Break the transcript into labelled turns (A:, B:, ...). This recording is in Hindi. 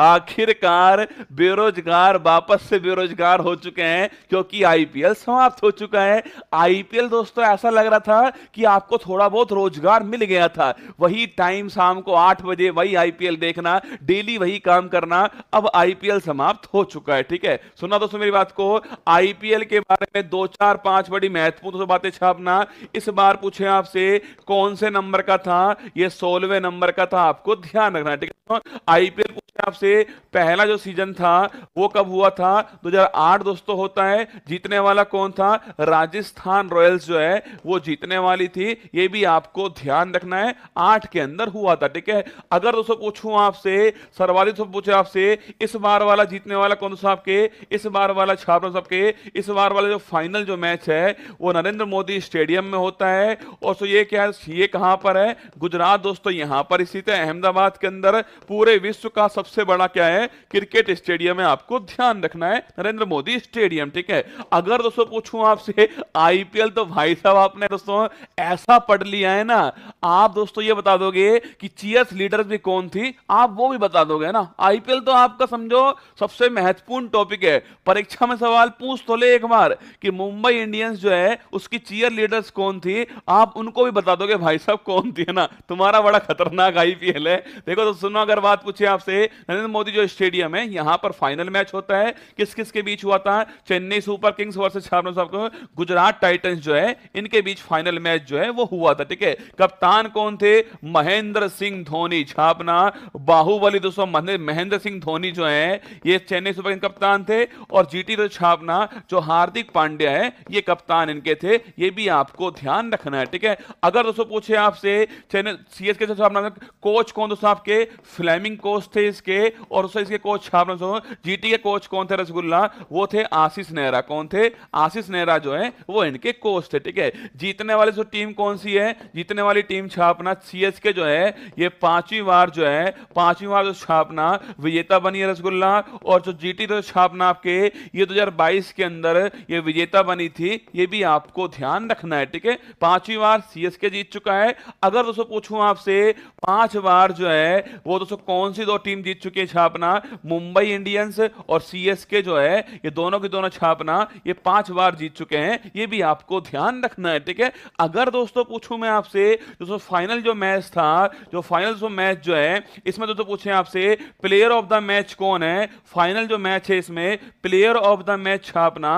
A: आखिरकार बेरोजगार वापस से बेरोजगार हो चुके हैं क्योंकि आईपीएल समाप्त हो चुका है आईपीएल दोस्तों ऐसा लग रहा था कि आपको थोड़ा बहुत रोजगार मिल गया था वही टाइम शाम को आठ बजे वही आईपीएल देखना डेली वही काम करना अब आईपीएल समाप्त हो चुका है ठीक है सुना दोस्तों मेरी बात को आईपीएल के बारे में दो चार पांच बड़ी महत्वपूर्ण बातें छापना इस बार पूछे आपसे कौन से नंबर का था यह सोलवे नंबर का था आपको ध्यान रखना ठीक है आईपीएल आपसे पहला जो सीजन था वो कब हुआ था 2008 दोस्तों होता है जीतने वाला कौन था राजस्थान रॉयल्स जो है वो जीतने वाली थी ये भी आपको ध्यान रखना है आठ के अंदर हुआ था ठीक है अगर दोस्तों पूछूं आपसे सर्वाधिक पूछे आपसे इस बार वाला जीतने वाला कौन सा आपके इस बार वाला छापरा साहब के इस बार वाला जो फाइनल जो मैच है वो नरेंद्र मोदी स्टेडियम में होता है और सो ये क्या है ये कहां पर है गुजरात दोस्तों यहां पर स्थित है अहमदाबाद के अंदर पूरे विश्व का सबसे सबसे बड़ा क्या है क्रिकेट स्टेडियम है आपको ध्यान रखना है नरेंद्र मोदी स्टेडियम ठीक है अगर दोस्तों पूछूं आपसे आईपीएल तो भाई साहब आपने दोस्तों ऐसा पढ़ लिया है ना आप दोस्तों ये बता दोगे कि चीयर्स लीडर भी कौन थी आप वो भी बता दोगे ना आईपीएल तो आपका समझो सबसे महत्वपूर्ण टॉपिक है परीक्षा में सवाल पूछ तो ले एक बार कि मुंबई इंडियंस जो है उसकी चीयर लीडर्स कौन थी आप उनको भी बता दोगे भाई साहब कौन थी ना तुम्हारा बड़ा खतरनाक आईपीएल है देखो तो सुनो अगर बात पूछे आपसे नरेंद्र मोदी जो स्टेडियम है यहां पर फाइनल मैच होता है किस किस के बीच हुआ था Chennai super kings versus versus Gujarat titans जो है इनके बीच फाइनल मैच जो है वो हुआ था ठीक है कप्तान कौन थे महेंद्र सिंह धोनी छापना बाहुबली दोस्तों महेंद्र सिंह धोनी जो है ये चेन्नई सुपर किंग कप्तान थे और जीटी तो छापना जो हार्दिक पांड्या है ये कप्तान इनके थे ये भी आपको ध्यान रखना है ठीक है अगर दोस्तों पूछे आपसे चेन्नई सीएसके कोच कौन दोस्तों आपके फ्लैमिंग कोच थे इस के और उससे इसके कोच जीटी के कोच कौन थे रसगुल्ला वो थे आशीष नेहरा कौन थे आशीष नेहरा जो है वो इनके कोच थे ठीक है जीतने वाली जो टीम कौन सी है जीतने वाली टीम छापना सीएसके जो है ये पांचवी बार जो है पांचवी बार जो छापना विजेता बनी है रसगुल्ला और जो जीटी जो तो छापना आपके ये 2022 के अंदर ये विजेता बनी थी ये भी आपको ध्यान रखना है ठीक है पांचवी बार सीएसके जीत चुका है अगर दोस्तों पूछूं आपसे पांच बार जो है वो दोस्तों कौन सी दो टीम जीत जीत चुकी है छापना मुंबई इंडियंस और सीएसके जो है ये दोनों के दोनों छापना ये पांच बार जीत चुके हैं ये भी आपको ध्यान रखना है ठीक है अगर दोस्तों पूछूं मैं आपसे दोस्तों फाइनल जो मैच था जो फाइनल जो मैच जो है इसमें दोस्तों पूछे आपसे प्लेयर ऑफ द मैच कौन है फाइनल जो मैच है इसमें प्लेयर ऑफ द मैच छापना